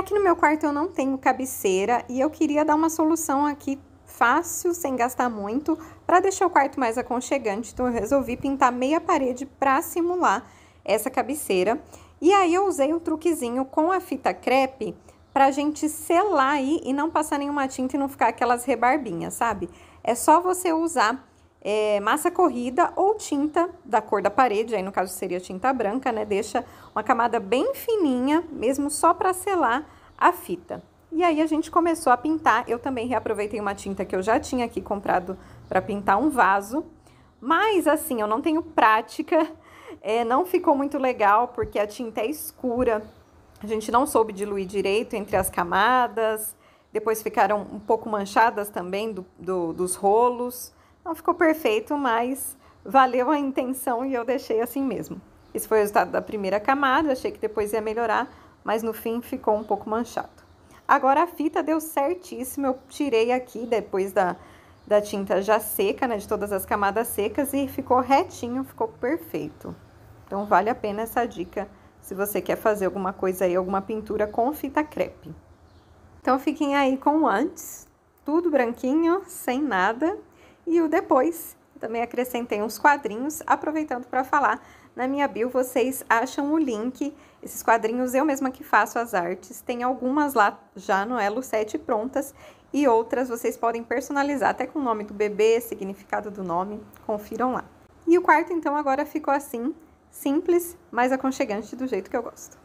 Aqui no meu quarto eu não tenho cabeceira e eu queria dar uma solução aqui fácil, sem gastar muito, para deixar o quarto mais aconchegante. Então eu resolvi pintar meia parede para simular essa cabeceira. E aí eu usei um truquezinho com a fita crepe pra gente selar aí e não passar nenhuma tinta e não ficar aquelas rebarbinhas, sabe? É só você usar é, massa corrida ou tinta da cor da parede, aí no caso seria tinta branca, né? Deixa uma camada bem fininha, mesmo só para selar a fita. E aí a gente começou a pintar, eu também reaproveitei uma tinta que eu já tinha aqui comprado para pintar um vaso, mas assim, eu não tenho prática, é, não ficou muito legal porque a tinta é escura, a gente não soube diluir direito entre as camadas, depois ficaram um pouco manchadas também do, do dos rolos, não ficou perfeito, mas valeu a intenção e eu deixei assim mesmo. Esse foi o resultado da primeira camada, achei que depois ia melhorar, mas no fim ficou um pouco manchado. Agora a fita deu certíssimo, eu tirei aqui depois da, da tinta já seca, né, de todas as camadas secas e ficou retinho, ficou perfeito. Então vale a pena essa dica se você quer fazer alguma coisa aí, alguma pintura com fita crepe. Então fiquem aí com o antes, tudo branquinho, sem nada, e o depois. Também acrescentei uns quadrinhos, aproveitando para falar. Na minha bio vocês acham o link. Esses quadrinhos eu mesma que faço as artes. Tem algumas lá já no Elo 7 prontas e outras vocês podem personalizar até com o nome do bebê, significado do nome. Confiram lá. E o quarto então agora ficou assim, simples, mas aconchegante do jeito que eu gosto.